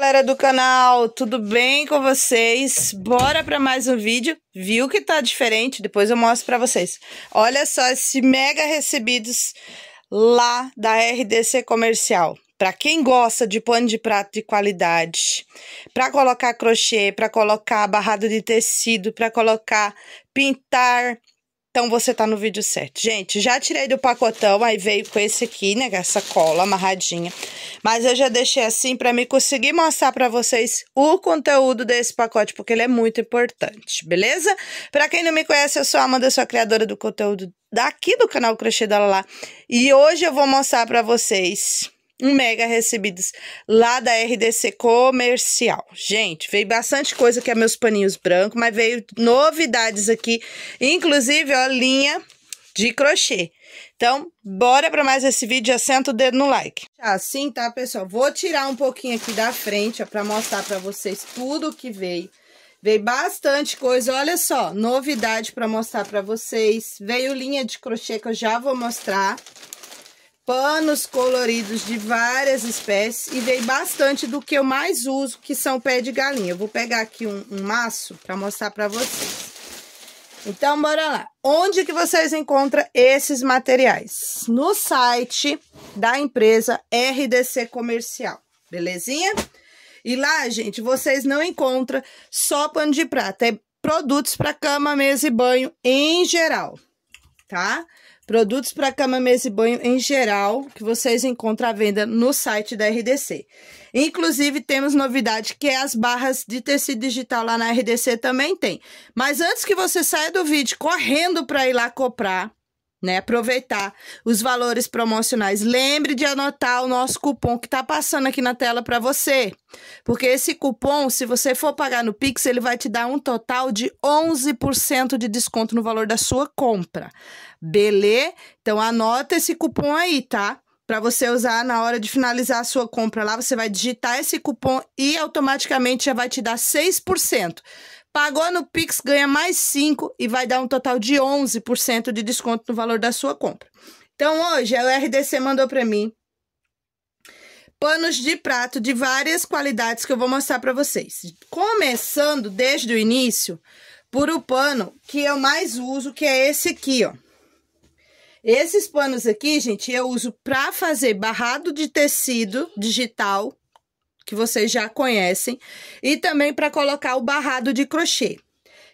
galera do canal, tudo bem com vocês? Bora para mais um vídeo. Viu que tá diferente? Depois eu mostro para vocês. Olha só esse mega recebidos lá da RDC Comercial. Para quem gosta de pano de prato de qualidade, para colocar crochê, para colocar barrado de tecido, para colocar pintar, então você tá no vídeo certo. Gente, já tirei do pacotão, aí veio com esse aqui, né, essa cola amarradinha. Mas eu já deixei assim para me conseguir mostrar para vocês o conteúdo desse pacote, porque ele é muito importante, beleza? Para quem não me conhece, eu sou a Amanda, sou a criadora do conteúdo daqui do canal Crochê da Lala. E hoje eu vou mostrar para vocês um mega recebidos lá da RDC comercial. Gente, veio bastante coisa que é meus paninhos brancos, mas veio novidades aqui, inclusive, a linha de crochê. Então, bora para mais esse vídeo, assenta o dedo no like. Assim, tá, pessoal? Vou tirar um pouquinho aqui da frente, ó, para mostrar para vocês tudo o que veio. Veio bastante coisa, olha só, novidade para mostrar para vocês. Veio linha de crochê que eu já vou mostrar panos coloridos de várias espécies e veio bastante do que eu mais uso, que são pé de galinha. Eu vou pegar aqui um, um maço para mostrar para vocês. Então, bora lá. Onde que vocês encontram esses materiais? No site da empresa RDC Comercial, belezinha? E lá, gente, vocês não encontram só pano de prata, é produtos para cama, mesa e banho em geral, tá? Produtos para cama, mesa e banho em geral, que vocês encontram à venda no site da RDC. Inclusive, temos novidade que é as barras de tecido digital lá na RDC também tem. Mas antes que você saia do vídeo correndo para ir lá comprar, né? Aproveitar os valores promocionais. Lembre de anotar o nosso cupom que está passando aqui na tela para você, porque esse cupom, se você for pagar no Pix, ele vai te dar um total de 11% de desconto no valor da sua compra. Beleza? Então anota esse cupom aí, tá? para você usar na hora de finalizar a sua compra lá, você vai digitar esse cupom e automaticamente já vai te dar 6%. Pagou no Pix, ganha mais 5 e vai dar um total de 11% de desconto no valor da sua compra. Então, hoje, a RDC mandou para mim panos de prato de várias qualidades que eu vou mostrar para vocês. Começando desde o início por o pano que eu mais uso, que é esse aqui, ó. Esses panos aqui, gente, eu uso para fazer barrado de tecido digital que vocês já conhecem, e também para colocar o barrado de crochê.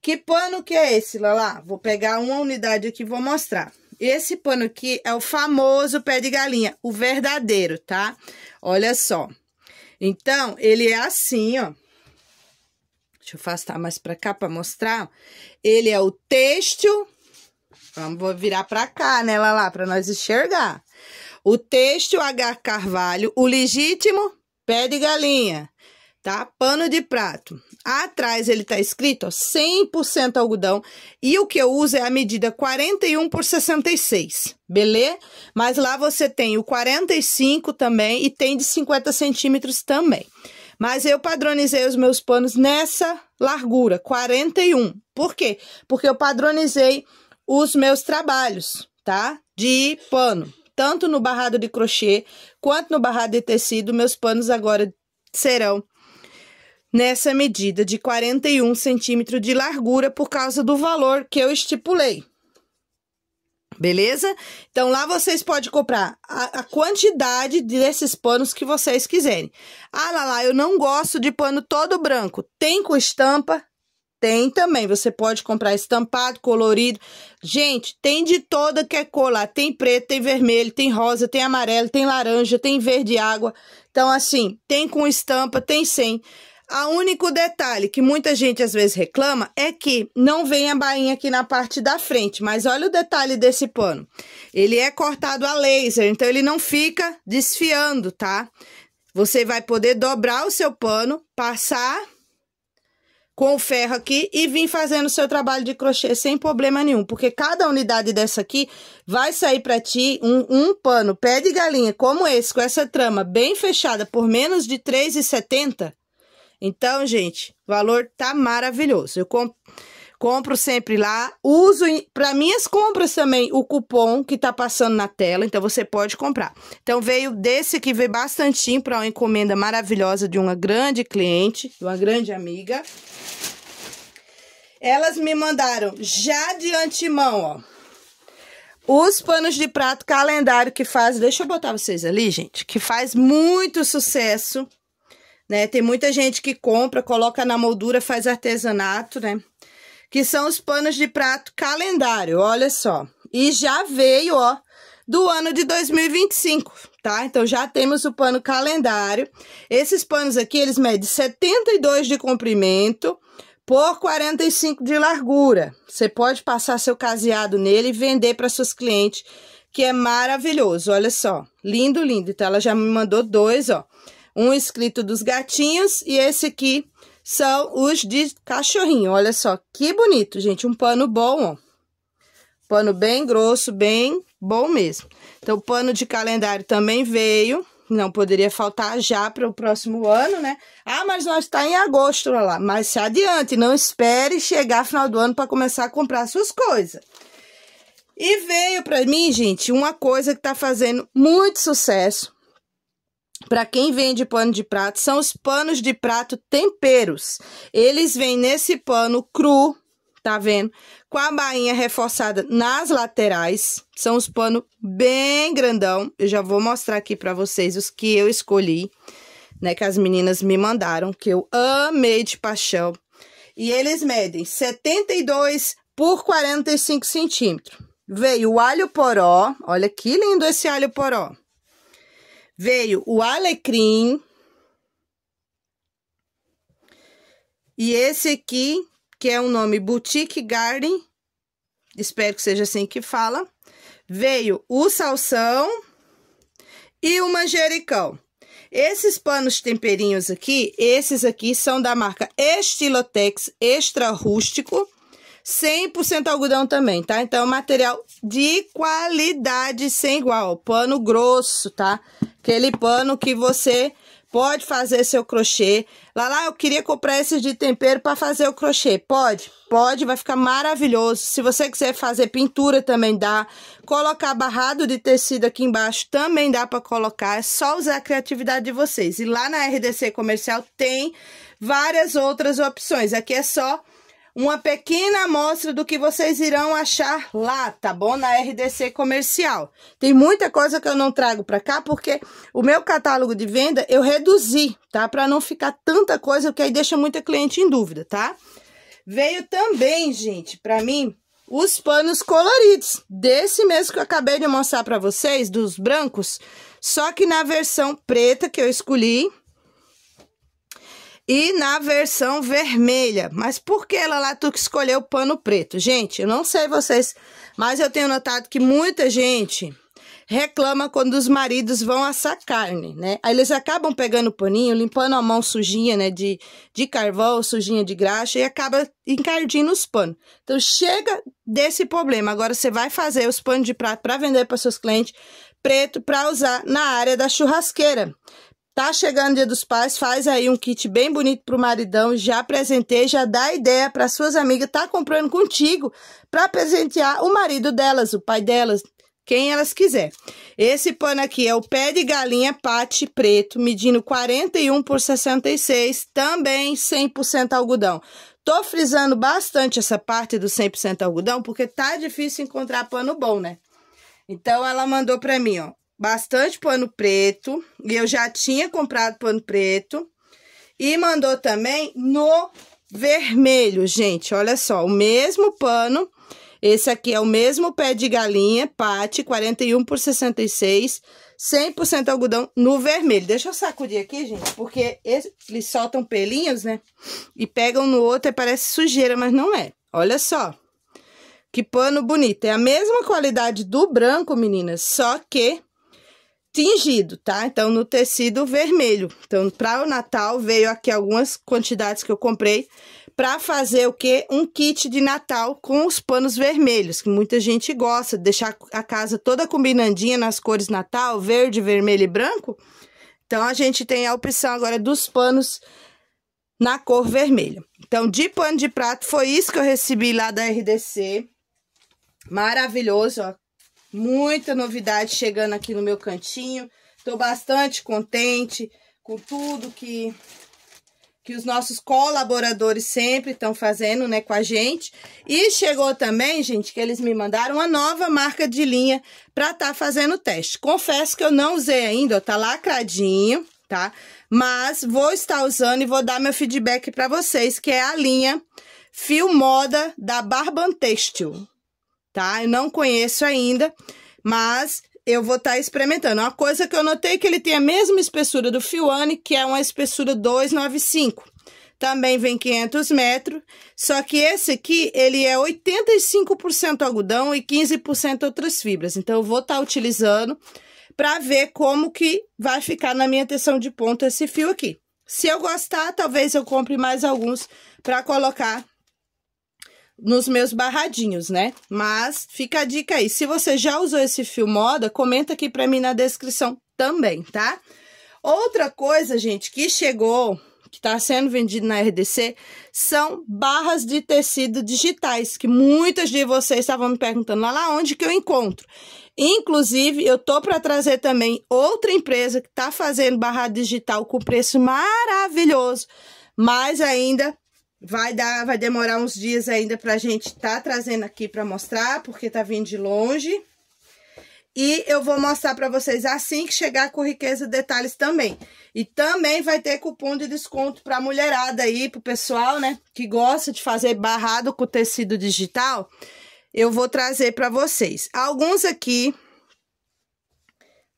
Que pano que é esse, Lala? Vou pegar uma unidade aqui e vou mostrar. Esse pano aqui é o famoso pé de galinha, o verdadeiro, tá? Olha só. Então, ele é assim, ó. Deixa eu afastar mais para cá para mostrar. Ele é o têxtil. Vamos virar para cá, né, Lala, para nós enxergar. O têxtil H Carvalho, o legítimo pé de galinha, tá? Pano de prato. Atrás ele tá escrito, ó, 100% algodão. E o que eu uso é a medida 41 por 66, beleza? Mas lá você tem o 45 também e tem de 50 centímetros também. Mas eu padronizei os meus panos nessa largura, 41. Por quê? Porque eu padronizei os meus trabalhos, tá? De pano tanto no barrado de crochê quanto no barrado de tecido, meus panos agora serão nessa medida de 41 centímetros de largura por causa do valor que eu estipulei. Beleza? Então, lá vocês podem comprar a, a quantidade desses panos que vocês quiserem. Ah, lá, lá, eu não gosto de pano todo branco. Tem com estampa? Tem também, você pode comprar estampado, colorido. Gente, tem de toda que é colar Tem preto, tem vermelho, tem rosa, tem amarelo, tem laranja, tem verde água. Então, assim, tem com estampa, tem sem. A único detalhe que muita gente às vezes reclama é que não vem a bainha aqui na parte da frente, mas olha o detalhe desse pano. Ele é cortado a laser, então ele não fica desfiando, tá? Você vai poder dobrar o seu pano, passar com o ferro aqui e vim fazendo o seu trabalho de crochê sem problema nenhum, porque cada unidade dessa aqui vai sair para ti um, um, pano pé de galinha como esse, com essa trama bem fechada por menos de R$3,70. Então, gente, o valor tá maravilhoso. Eu comprei... Compro sempre lá. Uso para minhas compras também o cupom que tá passando na tela, então você pode comprar. Então veio desse que veio bastante para uma encomenda maravilhosa de uma grande cliente, de uma grande amiga. Elas me mandaram já de antemão, ó. Os panos de prato calendário que faz, deixa eu botar vocês ali, gente, que faz muito sucesso, né? Tem muita gente que compra, coloca na moldura, faz artesanato, né? que são os panos de prato calendário, olha só. E já veio, ó, do ano de 2025, tá? Então, já temos o pano calendário. Esses panos aqui, eles medem 72 de comprimento por 45 de largura. Você pode passar seu caseado nele e vender para seus clientes, que é maravilhoso, olha só. Lindo, lindo. Então, ela já me mandou dois, ó. Um escrito dos gatinhos e esse aqui são os de cachorrinho. Olha só que bonito, gente. Um pano bom, ó. Pano bem grosso, bem bom mesmo. Então, o pano de calendário também veio. Não poderia faltar já para o próximo ano, né? Ah, mas nós está em agosto, olha lá. Mas se adiante, não espere chegar final do ano para começar a comprar suas coisas. E veio para mim, gente, uma coisa que está fazendo muito sucesso para quem vende pano de prato, são os panos de prato temperos. Eles vêm nesse pano cru, tá vendo? Com a bainha reforçada nas laterais. São os panos bem grandão. Eu já vou mostrar aqui para vocês os que eu escolhi, né? Que as meninas me mandaram, que eu amei de paixão. E eles medem 72 por 45 centímetros. Veio o alho poró. Olha que lindo esse alho poró. Veio o alecrim. E esse aqui, que é o nome Boutique Garden. Espero que seja assim que fala. Veio o salsão e o manjericão. Esses panos temperinhos aqui, esses aqui são da marca Estilotex Extra Rústico, 100% algodão também, tá? Então, é material de qualidade sem igual, pano grosso, tá? Aquele pano que você pode fazer seu crochê. Lá lá eu queria comprar esses de tempero para fazer o crochê. Pode? Pode, vai ficar maravilhoso. Se você quiser fazer pintura também dá. Colocar barrado de tecido aqui embaixo também dá para colocar. É só usar a criatividade de vocês. E lá na RDC Comercial tem várias outras opções. Aqui é só uma pequena amostra do que vocês irão achar lá, tá bom? Na RDC comercial. Tem muita coisa que eu não trago pra cá, porque o meu catálogo de venda eu reduzi, tá? Pra não ficar tanta coisa, que aí deixa muita cliente em dúvida, tá? Veio também, gente, pra mim, os panos coloridos. Desse mesmo que eu acabei de mostrar pra vocês, dos brancos. Só que na versão preta que eu escolhi, e na versão vermelha. Mas por que ela lá tu que escolheu o pano preto? Gente, eu não sei vocês, mas eu tenho notado que muita gente reclama quando os maridos vão assar carne, né? Aí eles acabam pegando o paninho, limpando a mão sujinha, né, de, de carvão, sujinha de graxa e acaba encardindo os panos. Então chega desse problema. Agora você vai fazer os panos de prato para vender para seus clientes preto para usar na área da churrasqueira. Tá chegando o Dia dos Pais, faz aí um kit bem bonito pro maridão, já presentei, já dá ideia para suas amigas tá comprando contigo para presentear o marido delas, o pai delas, quem elas quiser. Esse pano aqui é o pé de galinha pate preto, medindo 41 por 66, também 100% algodão. Tô frisando bastante essa parte do 100% algodão, porque tá difícil encontrar pano bom, né? Então, ela mandou para mim, ó, bastante pano preto, e eu já tinha comprado pano preto, e mandou também no vermelho, gente, olha só, o mesmo pano, esse aqui é o mesmo pé de galinha, pate, 41 por 66, 100% algodão no vermelho. Deixa eu sacudir aqui, gente, porque eles soltam pelinhos, né? E pegam no outro e parece sujeira, mas não é. Olha só, que pano bonito. É a mesma qualidade do branco, meninas, só que tingido, tá? Então, no tecido vermelho. Então, para o Natal, veio aqui algumas quantidades que eu comprei para fazer o que? Um kit de Natal com os panos vermelhos, que muita gente gosta, deixar a casa toda combinandinha nas cores Natal, verde, vermelho e branco. Então, a gente tem a opção agora dos panos na cor vermelha. Então, de pano de prato, foi isso que eu recebi lá da RDC. Maravilhoso, ó. Muita novidade chegando aqui no meu cantinho. Estou bastante contente com tudo que, que os nossos colaboradores sempre estão fazendo né, com a gente. E chegou também, gente, que eles me mandaram uma nova marca de linha para estar tá fazendo teste. Confesso que eu não usei ainda, ó, tá lacradinho, tá? Mas vou estar usando e vou dar meu feedback para vocês, que é a linha Fio Moda da Barban Textil tá? Eu não conheço ainda, mas eu vou estar tá experimentando. Uma coisa que eu notei é que ele tem a mesma espessura do Fiwane, que é uma espessura 295. Também vem 500 metros, só que esse aqui, ele é 85% algodão e 15% outras fibras. Então, eu vou estar tá utilizando para ver como que vai ficar na minha tensão de ponta esse fio aqui. Se eu gostar, talvez eu compre mais alguns para colocar nos meus barradinhos, né? Mas fica a dica aí. Se você já usou esse fio moda, comenta aqui pra mim na descrição também, tá? Outra coisa, gente, que chegou, que tá sendo vendido na RDC, são barras de tecido digitais, que muitas de vocês estavam me perguntando lá, lá onde que eu encontro. Inclusive, eu tô para trazer também outra empresa que tá fazendo barra digital com preço maravilhoso, mas ainda Vai dar, vai demorar uns dias ainda pra gente tá trazendo aqui pra mostrar, porque tá vindo de longe. E eu vou mostrar pra vocês assim que chegar com riqueza detalhes também. E também vai ter cupom de desconto pra mulherada aí, pro pessoal, né? Que gosta de fazer barrado com tecido digital. Eu vou trazer pra vocês. Alguns aqui,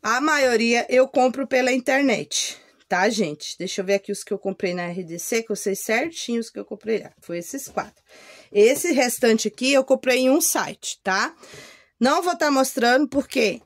a maioria eu compro pela internet tá, gente? Deixa eu ver aqui os que eu comprei na RDC, que eu sei certinho os que eu comprei lá. Foi esses quatro. Esse restante aqui eu comprei em um site, tá? Não vou estar tá mostrando porque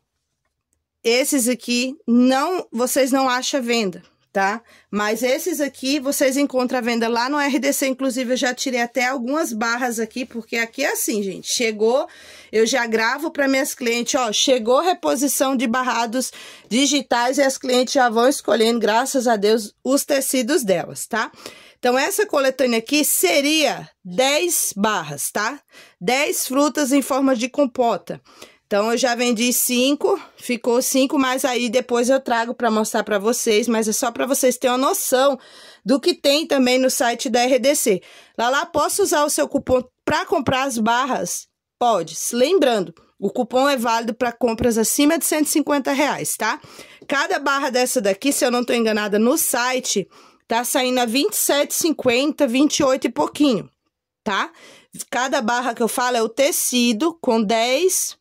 esses aqui não, vocês não acham venda tá? Mas esses aqui vocês encontram a venda lá no RDC, inclusive eu já tirei até algumas barras aqui, porque aqui é assim, gente, chegou, eu já gravo para minhas clientes, ó, chegou reposição de barrados digitais e as clientes já vão escolhendo, graças a Deus, os tecidos delas, tá? Então, essa coletânea aqui seria 10 barras, tá? 10 frutas em forma de compota. Então, eu já vendi cinco, ficou cinco, mas aí depois eu trago para mostrar para vocês, mas é só para vocês terem uma noção do que tem também no site da RDC. Lá, lá, posso usar o seu cupom para comprar as barras? Pode. Lembrando, o cupom é válido para compras acima de 150 reais, tá? Cada barra dessa daqui, se eu não estou enganada, no site, tá saindo a 27,50, 28 e pouquinho, tá? Cada barra que eu falo é o tecido com 10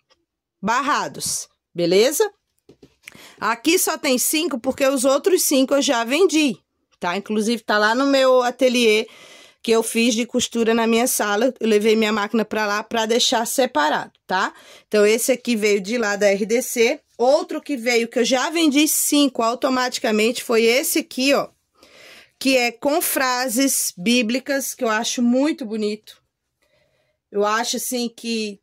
barrados, beleza? Aqui só tem cinco porque os outros cinco eu já vendi, tá? Inclusive tá lá no meu ateliê que eu fiz de costura na minha sala, eu levei minha máquina para lá para deixar separado, tá? Então esse aqui veio de lá da RDC, outro que veio que eu já vendi cinco automaticamente foi esse aqui, ó, que é com frases bíblicas, que eu acho muito bonito. Eu acho assim que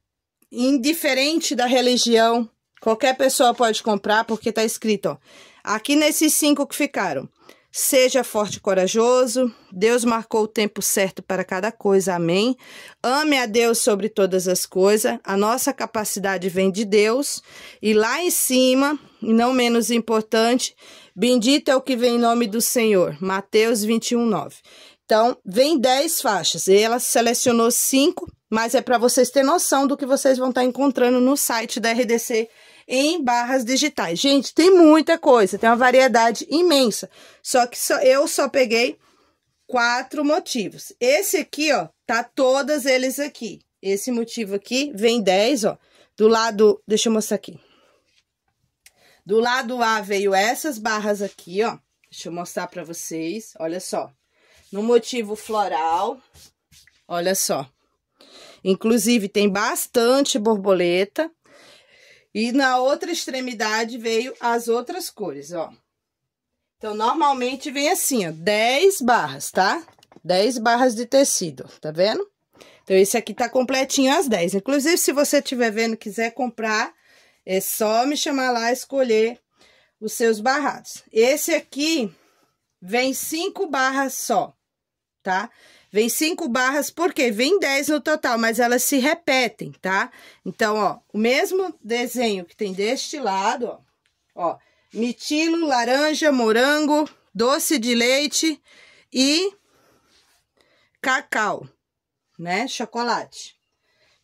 indiferente da religião, qualquer pessoa pode comprar, porque está escrito, ó, aqui nesses cinco que ficaram. Seja forte e corajoso, Deus marcou o tempo certo para cada coisa, amém. Ame a Deus sobre todas as coisas, a nossa capacidade vem de Deus. E lá em cima, e não menos importante, bendito é o que vem em nome do Senhor, Mateus 21, 9. Então, vem 10 faixas, e ela selecionou cinco mas é para vocês terem noção do que vocês vão estar tá encontrando no site da RDC em barras digitais. Gente, tem muita coisa, tem uma variedade imensa. Só que só, eu só peguei quatro motivos. Esse aqui, ó, tá todas eles aqui. Esse motivo aqui vem 10, ó. Do lado, deixa eu mostrar aqui. Do lado A veio essas barras aqui, ó. Deixa eu mostrar para vocês, olha só. No motivo floral, olha só. Inclusive, tem bastante borboleta. E na outra extremidade veio as outras cores, ó. Então, normalmente vem assim, ó, 10 barras, tá? 10 barras de tecido, tá vendo? Então, esse aqui tá completinho as 10. Inclusive, se você estiver vendo quiser comprar, é só me chamar lá escolher os seus barrados. Esse aqui vem 5 barras só, tá? Tá? Vem cinco barras porque vem dez no total, mas elas se repetem, tá? Então, ó, o mesmo desenho que tem deste lado, ó. Ó, mitilo, laranja, morango, doce de leite e cacau, né? Chocolate.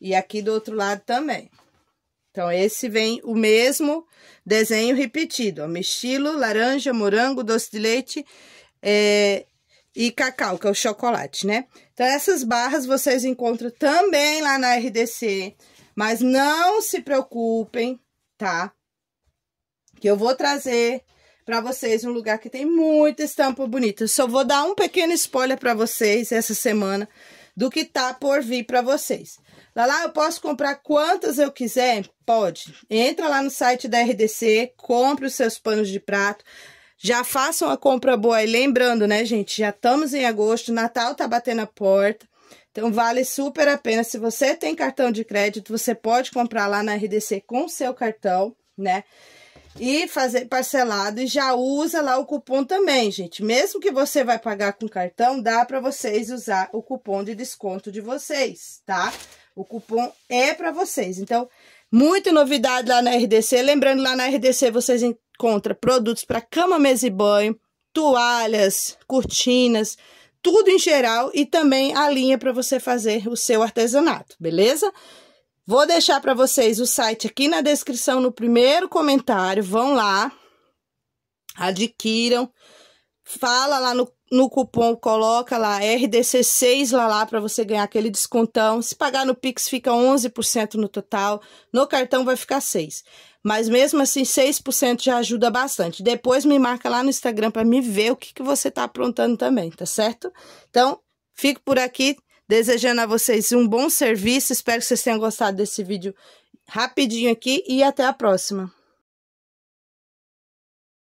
E aqui do outro lado também. Então, esse vem o mesmo desenho repetido, ó. laranja, morango, doce de leite é, e cacau, que é o chocolate, né? Então, essas barras vocês encontram também lá na RDC, mas não se preocupem, tá? Que eu vou trazer para vocês um lugar que tem muita estampa bonita. só vou dar um pequeno spoiler para vocês essa semana do que tá por vir para vocês. Lá lá eu posso comprar quantas eu quiser? Pode. Entra lá no site da RDC, compre os seus panos de prato. Já façam a compra boa. E lembrando, né, gente? Já estamos em agosto, Natal tá batendo a porta. Então, vale super a pena. Se você tem cartão de crédito, você pode comprar lá na RDC com seu cartão, né? E fazer parcelado e já usa lá o cupom também, gente. Mesmo que você vai pagar com cartão, dá para vocês usar o cupom de desconto de vocês, tá? O cupom é para vocês. Então, Muita novidade lá na RDC. Lembrando, lá na RDC vocês contra produtos para cama, mesa e banho, toalhas, cortinas, tudo em geral e também a linha para você fazer o seu artesanato, beleza? Vou deixar para vocês o site aqui na descrição no primeiro comentário, vão lá, adquiram, fala lá no, no cupom coloca lá RDC6 lá lá para você ganhar aquele descontão. Se pagar no Pix fica 11% no total, no cartão vai ficar 6. Mas mesmo assim 6% já ajuda bastante. Depois me marca lá no Instagram para me ver o que que você tá aprontando também, tá certo? Então, fico por aqui desejando a vocês um bom serviço. Espero que vocês tenham gostado desse vídeo rapidinho aqui e até a próxima.